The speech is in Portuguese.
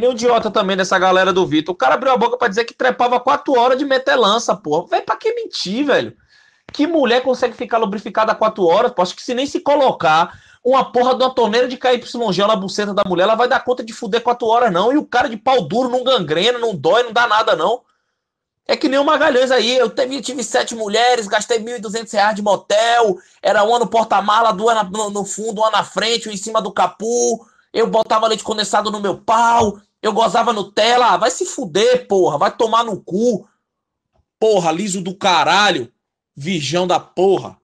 nem o idiota também dessa galera do Vitor. O cara abriu a boca para dizer que trepava quatro horas de metelança, porra. Vai pra que mentir, velho? Que mulher consegue ficar lubrificada quatro horas, pô? Acho que se nem se colocar uma porra de uma torneira de KYG na buceta da mulher, ela vai dar conta de fuder quatro horas, não. E o cara de pau duro não gangrena, não dói, não dá nada, não. É que nem o Magalhães aí. Eu teve, tive sete mulheres, gastei 1.200 reais de motel. Era uma no porta-mala, duas no, no fundo, uma na frente, uma em cima do capu. Eu botava leite condensado no meu pau. Eu gozava Nutella, ah, vai se fuder, porra, vai tomar no cu. Porra, liso do caralho, virgão da porra.